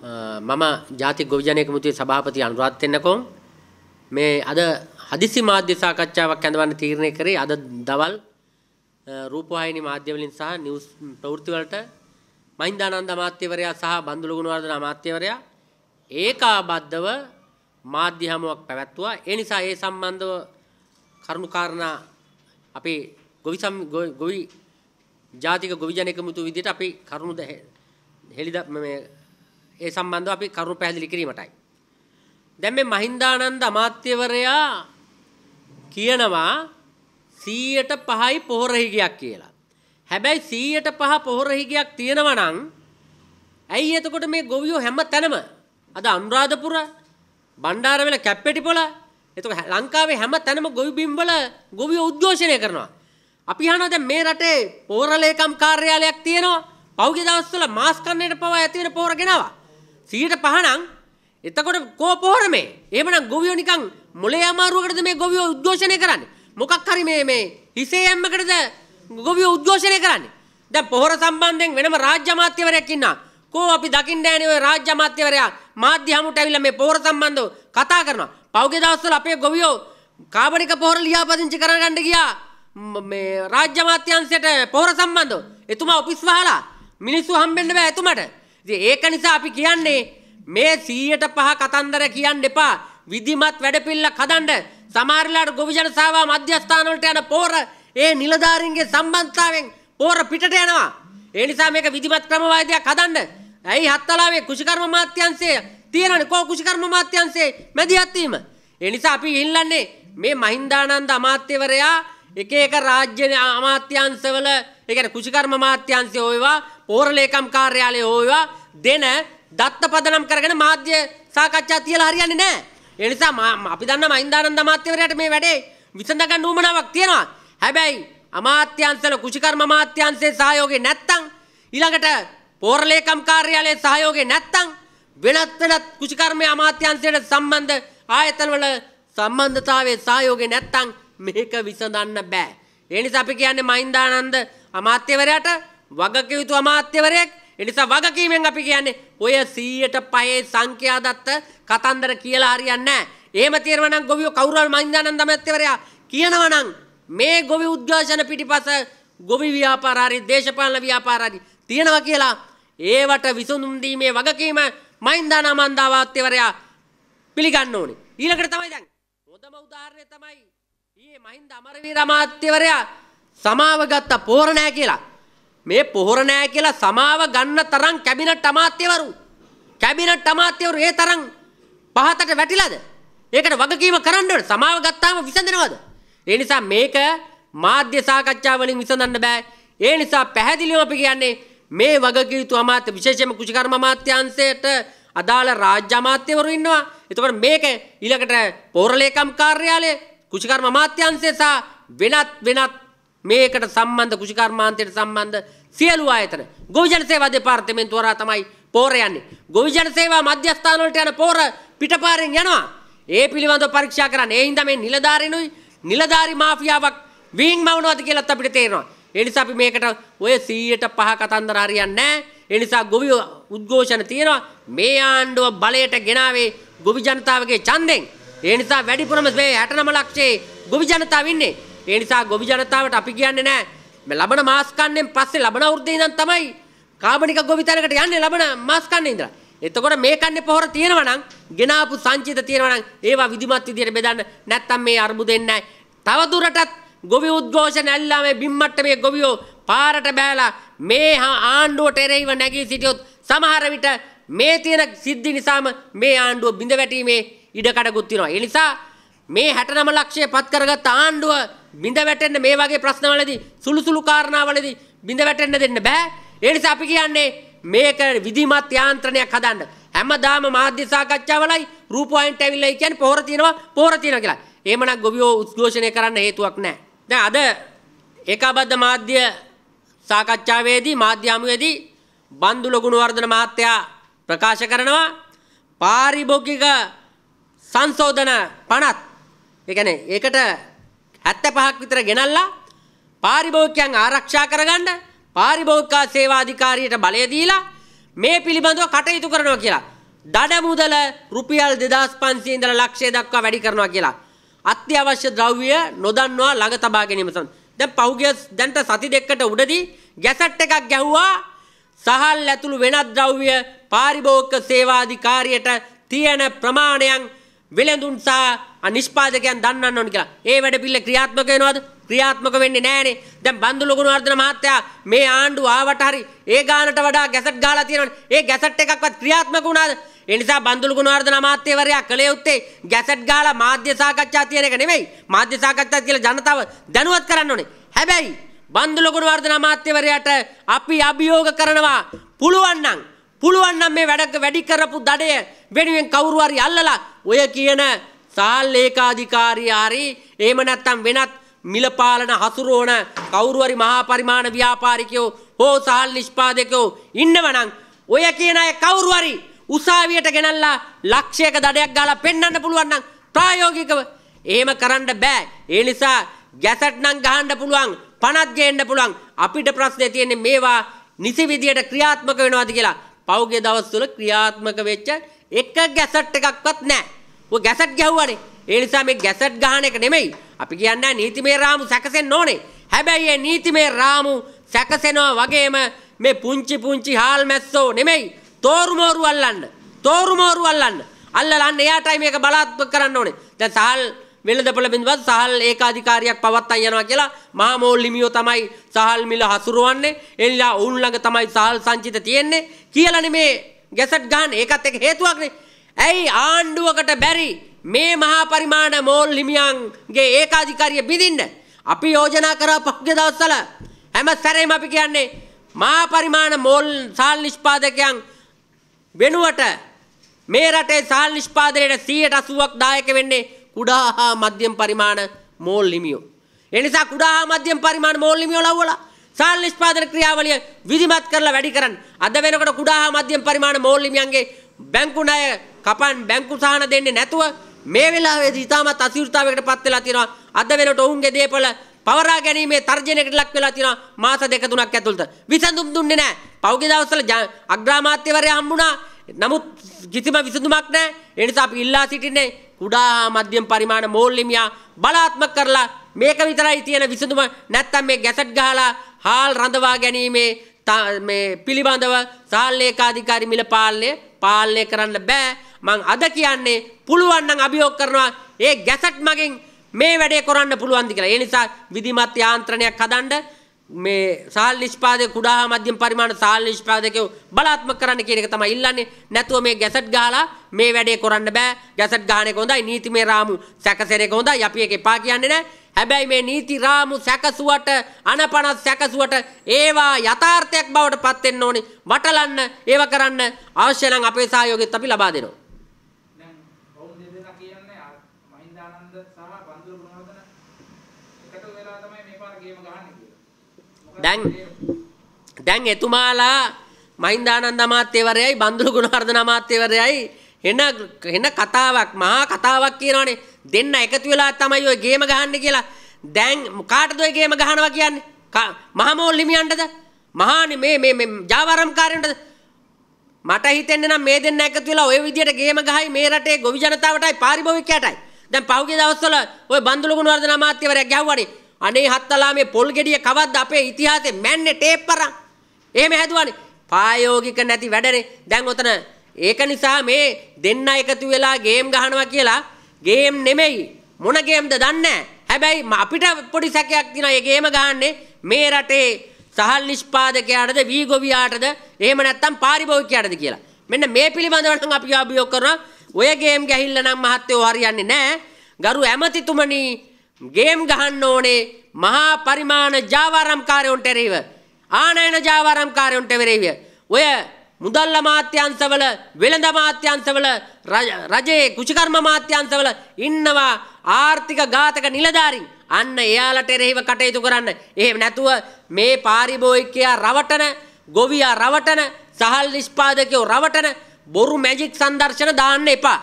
මම ජාතික ගොවිජනය කමිටුවේ සභාපති අනුරාධ තෙන්නකෝන් මේ අද හදිසි මාධ්‍ය සාකච්ඡාවක් ඇඳවන්න තීරණය කරේ අද දවල් රූපවාහිනී මාධ්‍ය වලින් සහ නිවුස් ප්‍රවෘත්ති වලට මහින්දානන්ද අමාත්‍යවරයා සහ බන්දුල ගුණවර්ධන අමාත්‍යවරයා ඒකාබද්ධව මාධ්‍ය හමුවක් පැවැත්තුවා. ඒ නිසා ඒ සම්බන්ධව කරුණු කාරණා අපි ගොවි ගොවි ජාතික ගොවිජන එකමුතු විදිහට අපි කරුණු හෙළිද මේ ඒ සම්බන්ධව අපි කරුණු පැහැදිලි කිරීමටයි. දැන් මේ මහින්දානන්ද අමාත්‍යවරයා කියනවා 105යි පොහොර හිගයක් කියලා. හැබැයි 105 පොහොර හිගයක් තියෙනවා නම් ඇයි එතකොට මේ ගොවියෝ හැම තැනම අද අනුරාධපුර බණ්ඩාරවල කැප්පෙටිපොළ එතකොට ලංකාවේ හැම තැනම ගොවි බිම් වල ගොවියෝ උද්ඝෝෂණය කරනවා. අපි අහනවා දැන් මේ රටේ පොහොර ලේකම් කාර්යාලයක් තියෙනවා. පහුගිය දවස්වල මාස් කන්නේට පවා ඇති වෙන පොහොර ගෙනවා. සීට පහනං එතකොට කෝ පොහොර මේ ඒමනම් ගොවියෝ නිකන් මොලේ අමාරුවකටද මේ ගොවියෝ උද්ඝෝෂණය කරන්නේ මොකක් හරි මේ මේ හිසේ ඇම්මකටද ගොවියෝ උද්ඝෝෂණය කරන්නේ දැන් පොහොර සම්බන්ධයෙන් වෙනම රාජ්‍ය අමාත්‍යවරයෙක් ඉන්නා කෝ අපි දකින්න ෑනේ ඔය රාජ්‍ය අමාත්‍යවරයා මාධ්‍ය හමුවට ඇවිල්ලා මේ පොහොර සම්බන්ධව කතා කරනවා පෞගේ දවස්වල අපේ ගොවියෝ කාබනික පොහොර ලියාපදිංචි කරගන්න ගියා මේ රාජ්‍ය අමාත්‍යංශයට පොහොර සම්බන්ධව එතුමා ඔෆිස් වහලා මිනිස්සු හම්බෙන්න බෑ එතුමට ඒක නිසා අපි කියන්නේ මේ සීයට පහ කතන්දර කියන්න එපා විධිමත් වැඩපිල්ල කදන්ඩ සමාරලාට ගොවිජන සාවා මධ්‍යස්ථානවලට යන පෝර ඒ නිලධාරින්ගේ සම්බන්ධතාවෙන් පෝර පිටට යනවා. ඒ නිසා මේක විධිමත් ක්‍රමවාදයක් හදන්න. ඇයි හත්තලාවේ කුෂිකර්ම මාත්‍යංශය තියෙනනේ කෝ කුෂිකර්ම මාත්‍යංශයේ මැදිහත් වීම. ඒ නිසා අපි ඉල්ලන්නේ මේ මහින්දානන්ද අමාත්‍යවරයා එක එක රාජ්‍ය අමාත්‍යංශවල ඒ කියන්නේ කුෂිකර්ම මාත්‍යංශය හොයවා පෝර ලේකම් කාර්යාලය හොයවා දෙන දත්ත පදනම් කරගෙන මාධ්‍ය සාකච්ඡා තියලා හරියන්නේ නැහැ. ඒ නිසා අපි දන්න මහින්දානන්ද අමාත්‍යවරයාට මේ වැඩේ විසඳ ගන්න උවමනාවක් තියෙනවා. හැබැයි අමාත්‍යංශල කුෂිකර්ම අමාත්‍යංශයේ සහයෝගය නැත්තම් ඊළඟට පෝරලේකම් කාර්යාලයේ සහයෝගය නැත්තම් වෙනත් වෙනත් කුෂිකර්ම අමාත්‍යංශයට සම්බන්ධ ආයතනවල සම්බන්ධතාවයේ සහයෝගය නැත්තම් මේක විසඳන්න බෑ. ඒ නිසා අපි කියන්නේ මහින්දානන්ද අමාත්‍යවරයාට වගකීතු අමාත්‍යවරයෙක් එනිසා වගකීමෙන් අපි කියන්නේ ඔය 100ට පහේ සංඛ්‍යා දත්ත කතන්දර කියලා හරියන්නේ නැහැ. එහෙම තියෙනවා නම් ගොවියෝ කවුරු හරි මහින්දානන්ද මහත්තයවරයා කියනවා නම් මේ ගොවි උද්ඝෝෂණ පිටිපස ගොවි ව්‍යාපාර හරි දේශපාලන ව්‍යාපාර හරි තියෙනවා කියලා ඒවට විසඳුම් දීමේ වගකීම මහින්දානන්ද මහත්තයවරයා පිළිගන්න ඕනේ. ඊළඟට තමයි දැන් හොඳම උදාහරණය තමයි ඊයේ මහින්ද අමරවීර අමාත්‍යවරයා සමාව ගත්ත පෝරණෑ කියලා මේ පොහොර නෑ කියලා සමාව ගන්න තරම් කැබිනට් අමාත්‍යවරු කැබිනට් අමාත්‍යවරු ඒ තරම් පහතට වැටිලාද? ඒකට වගකීම කරන්න ඕනේ. සමාව ගත්තාම විසඳනවද? ඒ නිසා මේක මාධ්‍ය සාකච්ඡා වලින් විසඳන්න බෑ. ඒ නිසා පැහැදිලිවම අපි කියන්නේ මේ වගකීතු අමාත්‍ය විශේෂයෙන්ම කුෂිකර්ම අමාත්‍යාංශයට අදාළ රාජ්‍ය අමාත්‍යවරු ඉන්නවා. එතකොට මේක ඊළඟට පෞරලේකම් කාර්යාලය කුෂිකර්ම අමාත්‍යාංශය සහ වෙනත් වෙනත් මේකට සම්බන්ධ කුෂිකර්මාන්තයට සම්බන්ධ සියලු ආයතන ගොවිජන සේවා දෙපාර්තමේන්තුව හරහා තමයි පෝර යන්නේ. ගොවිජන සේවා මධ්‍යස්ථාන වලට යන පෝර පිටපාරෙන් යනවා. ඒ පිළිබඳව පරීක්ෂා කරන්න. ඒ හින්දා මේ නිලධාරිනුයි නිලධාරි මාෆියාවක් වීං මවනවාද කියලාත් අපිට තේරෙනවා. ඒ නිසා අපි මේකට ඔය 105 කතන්දර හරියන්නේ නැහැ. ඒ නිසා ගොවි උද්ඝෝෂණ තියෙනවා. මේ ආණ්ඩුව බලයට ගෙනාවේ ගොවි ජනතාවගේ ඡන්දෙන්. ඒ නිසා වැඩිපුරම මේ 69 ලක්ෂයේ ගොවි ජනතාව ඉන්නේ. ඒ නිසා ගොවි ජනතාවට අපි කියන්නේ නෑ මේ ලබන මාස් කන්නෙන් පස්සේ ලබන අවුරුද්දේ ඉඳන් තමයි කාබනික ගොවි තැනකට යන්නේ ලබන මාස් කන්නේ ඉඳලා. එතකොට මේ කන්නේ පොහොර තියෙනවා නම් ගෙනාපු සංචිත තියෙනවා නම් ඒවා විධිමත් විදියට බෙදන්න නැත්තම් මේ අර්බුදෙන්නේ නෑ. තව දුරටත් ගොවි උද්ඝෝෂණ ඇල්ලා මේ බිම්මට්ට මේ ගොවියෝ පාරට බෑලා මේ ආණ්ඩුවට එරෙහිව නැගී සිටියොත් සමහර විට මේ තියෙන සිද්ධි නිසාම මේ ආණ්ඩුව බිඳ වැටීමේ ඉඩකඩකුත් තියෙනවා. ඒ නිසා මේ 69 ලක්ෂය පත් කරගත් ආණ්ඩුව බිඳ වැටෙන්න මේ වගේ ප්‍රශ්නවලදී සුළු සුළු කාරණාවලදී බිඳ වැටෙන්න දෙන්න බෑ. ඒ නිසා අපි කියන්නේ මේක විධිමත් යාන්ත්‍රණයක් හදන්න. හැමදාම මාධ්‍ය සාකච්ඡාවලයි රූප වයින්ට ඇවිල්ලා කියන්නේ පොහොර තියෙනවා පොහොර තියෙනවා කියලා. එහෙමනම් ගොවියෝ උද්ඝෝෂණය කරන්න හේතුවක් නැහැ. දැන් අද ඒකාබද්ධ මාධ්‍ය සාකච්ඡාවේදී මාධ්‍ය හමුවේදී බන්දුල ගුණවර්ධන මහත්තයා ප්‍රකාශ කරනවා පාරිභෝගික සංශෝධන 50ත්. ඒ කියන්නේ ඒකට හැත්ත පහක් විතර ගෙනල්ලා පාරිභෝගිකයන් ආරක්ෂා කරගන්න පාරිභෝගිකා සේවාධිකාරියට බලය දීලා මේ පිළිබඳව කටයුතු කරනවා කියලා. දඩ මුදල රුපියල් 2500 ඉඳලා ලක්ෂය දක්වා වැඩි කරනවා කියලා. අත්‍යවශ්‍ය ද්‍රව්‍ය නොදන්වා ළඟ තබා ගැනීම සඳහා. දැන් පහුගිය දැන්ට සති දෙකකට උඩදී ගැසට් එකක් ගැහුවා සහල් ඇතුළු වෙනත් ද්‍රව්‍ය පාරිභෝගික සේවාධිකාරියට තියෙන ප්‍රමාණයන් විලඳුන් සහ අනිෂ්පාදකයන් දන්නන්න ඕනි කියලා. ඒ වැඩ පිළිල ක්‍රියාත්මක වෙනවද? ක්‍රියාත්මක වෙන්නේ නැහනේ. දැන් බන්දු ලොකුණවර්ධන මහත්තයා මේ ආණ්ඩුව ආවට හරි ඒ ගානට වඩා ගැසට් ගහලා තියෙනවනේ. ඒ ගැසට් එකක්වත් ක්‍රියාත්මක වුණාද? ඒ නිසා බන්දුලු ගුණවර්ධන අමාත්‍යවරයා කළේ උත්තේ ගැසට් ගහලා මාධ්‍ය සාකච්ඡා තියෙන එක නෙමෙයි. මාධ්‍ය සාකච්ඡා කියලා ජනතාව දැනුවත් කරන්න ඕනේ. හැබැයි බන්දුලු ගුණවර්ධන අමාත්‍යවරයාට අපි අභියෝග කරනවා පුළුවන් නම් පුළුවන් නම් මේ වැඩ වැඩි කරපු දඩය වෙනුවෙන් කවුරු හරි අල්ලලා ඔය කියන සාල්ලේකාධිකාරී හරි එහෙම නැත්නම් වෙනත් මිලපාලන හසුරුවන කවුරු හරි මහා පරිමාණ ව්‍යාපාරිකයෝ හෝ සහල් නිෂ්පාදකයෝ ඉන්නවනම් ඔය කියන අය කවුරු හරි උසාවියට ගෙනල්ලා ලක්ෂයක දඩයක් ගාලා පෙන්වන්න පුළුවන් නම් ප්‍රායෝගිකව එහෙම කරන්න බෑ. ඒ නිසා ගැසට් නම් ගහන්න පුළුවන්, පණත් ගේන්න පුළුවන්. අපිට ප්‍රශ්නේ තියෙන්නේ මේවා නිසි විදියට ක්‍රියාත්මක වෙනවද කියලා. පෞගේ දවස්වල ක්‍රියාත්මක වෙච්ච එක ගැසට් එකක්වත් නැහැ. ඔය ගැසට් ගැහුවානේ. ඒ නිසා මේ ගැසට් ගහන එක නෙමෙයි. අපි කියන්නේ නීතිමය රාමු සැකසෙන්න ඕනේ. හැබැයි මේ නීතිමය රාමු සැකසෙනවා වගේම මේ පුංචි පුංචි හාල් මැස්සෝ නෙමෙයි. තෝරුමෝරු අල්ලන්න. තෝරුමෝරු අල්ලන්න. අල්ලලන්න එයාටයි මේක බලාත්මක කරන්න ඕනේ. දැන් සහල් වෙළඳපොළ බිඳවත් සහල් ඒකාධිකාරියක් පවත්තන් යනවා කියලා මහා මෝල් හිමියෝ තමයි සහල් මිල හසුරවන්නේ. එනිසා ඔවුන් ළඟ තමයි සහල් සංචිත තියෙන්නේ කියලානේ මේ ගැසට් ගන්න. ඒකත් එක හේතුවක්නේ. ඇයි ආණ්ඩුවකට බැරි මේ මහා පරිමාණ මෝල් හිමියන්ගේ ඒකාධිකාරිය බිඳින්න. අපි යෝජනා කරා පහුගිය දවස්වල හැම සැරේම අපි කියන්නේ මහා පරිමාණ මෝල් සාල් නිෂ්පාදකයන් වෙනුවට මේ රටේ සාල් නිෂ්පාදනයේ 180ක් දායක වෙන්නේ කුඩා හා මධ්‍යම පරිමාණ මෝල් හිමියෝ. ඒ නිසා කුඩා හා මධ්‍යම පරිමාණ මෝල් හිමියෝ ලව්වලා සාල් නිෂ්පාදන ක්‍රියාවලිය විධිමත් කරලා වැඩි කරන්න. අද වෙනකොට කුඩා හා මධ්‍යම පරිමාණ මෝල් හිමියන්ගේ බැංකු ණය කපන් බැංකු සහන දෙන්නේ නැතුව මේ වෙලාවේදී ඉතාමත් අසීරුතාවයකට පත් වෙලා තියෙනවා. අද වෙනකොට ඔවුන්ගේ දේපල පවරා ගැනීමේ තර්ජනයකට ලක් වෙලා තියෙනවා මාස දෙක තුනක් ඇතුළත. විසඳුම් දුන්නේ නැහැ. පහුගිය දවස්වල අග්‍රාමාත්‍යවරයා හම්බුණා. නමුත් කිසිම විසඳුමක් නැහැ. ඒ නිසා අපි ඉල්ලා සිටින්නේ කුඩා මධ්‍යම පරිමාණ මෝල්ලිමියා බලාත්මක කරලා මේක විතරයි තියෙන විසඳුම නැත්තම් මේ ගැසට් ගහලා හාල් රඳවා ගැනීමේ මේ පිළිබඳව සාල්ලේකාධිකාරි මිල පාලනය පාලනය කරන්න බෑ මං අද කියන්නේ පුළුවන් නම් අභියෝග කරනවා ඒ ගැසට් මගෙන් මේ වැඩේ කරන්න පුළුවන් ද කියලා. ඒ නිසා විධිමත් යාන්ත්‍රණයක් හදන්න මේ සාල් නිෂ්පාදක කුඩා හා මධ්‍යම පරිමාණ සාල් නිෂ්පාදකයෝ බලාත්මක කරන්න කියන එක තමයි ඉල්ලන්නේ. නැතුව මේ ගැසට් ගහලා මේ වැඩේ කරන්න බෑ. ගැසට් ගහන එක හොඳයි. නීතිමය රාමු සැකසෙන එක හොඳයි. අපි ඒක එපා කියන්නේ නෑ. හැබැයි මේ නීති රාමු සැකසුවට අනපනත් සැකසුවට ඒවා යථාර්ථයක් බවට පත් වෙන්න ඕනේ. වටලන්න, ඒව කරන්න අවශ්‍ය නම් අපේ සහයෝගයත් අපි ලබා දෙනවා. දැන් දැන් එතුමාලා මහින්දානන්ද අමාත්‍යවරයයි බන්දුරු ගුණවර්ධන අමාත්‍යවරයයි එන එන කතාවක් මහා කතාවක් කියනවනේ දෙන්න එකතු වෙලා තමයි ඔය ගේම ගහන්නේ කියලා. දැන් කාටද ඔය ගේම ගහනවා කියන්නේ? මහමෝල් හිමියන්ටද? මහානේ මේ මේ මේ ජාවාරම්කාරයන්ටද? මට හිතෙන්නේ නම් මේ දෙන්න එකතු වෙලා ඔය විදියට ගේම ගහයි මේ රටේ ගොවි ජනතාවටයි පාරිභෝගිකයටයි. දැන් පහුගිය දවස්වල ඔය බන්දුලු ගුණවර්ධන අමාත්‍යවරයා ගැහුවානේ අනේ හත්තලා මේ පොල් ගෙඩිය කවද්ද අපේ ඉතිහාසෙ මැන්නේ ටේප් පරන්. එහෙම හැදුවානේ. ප්‍රායෝගික නැති වැඩනේ. දැන් ඔතන ඒක නිසා මේ දෙන්න එකතු වෙලා ගේම් ගහනවා කියලා ගේම් නෙමෙයි. මොන ගේම්ද දන්නේ හැබැයි අපිට පොඩි සැකයක් තියෙනවා මේ ගේම ගහන්නේ මේ රටේ සහල් නිෂ්පාදකයාටද වීගොවියාටද එහෙම නැත්නම් පාරිභෝගිකයාටද කියලා. මෙන්න මේ පිළිබඳව නම් අපි අභියෝග කරනවා. ඔය ගේම් ගැහිල්ල නම් මහත්වෝ හරියන්නේ නැහැ. ගරු ඇමතිතුමනි ගේම් ගහන්න ඕනේ මහා පරිමාණ ජාවාරම්කාරයොන්ට එරෙහිව ආනයන ජාවාරම්කාරයොන්ට එරෙහිව ඔය මුදල්ල මාත්‍යංශවල වෙළඳ මාත්‍යංශවල රජයේ කුෂිකර්ම මාත්‍යංශවල ඉන්නවා ආර්ථික ඝාතක නිලධාරීන් අන්න එයාලට එරෙහිව කටයුතු කරන්න. එහෙම නැතුව මේ පාරිභෝගිකයා රවටන, ගොවියා රවටන, සහල් නිෂ්පාදකයෝ රවටන බොරු මැජික් සංදර්ශන දාන්න එපා.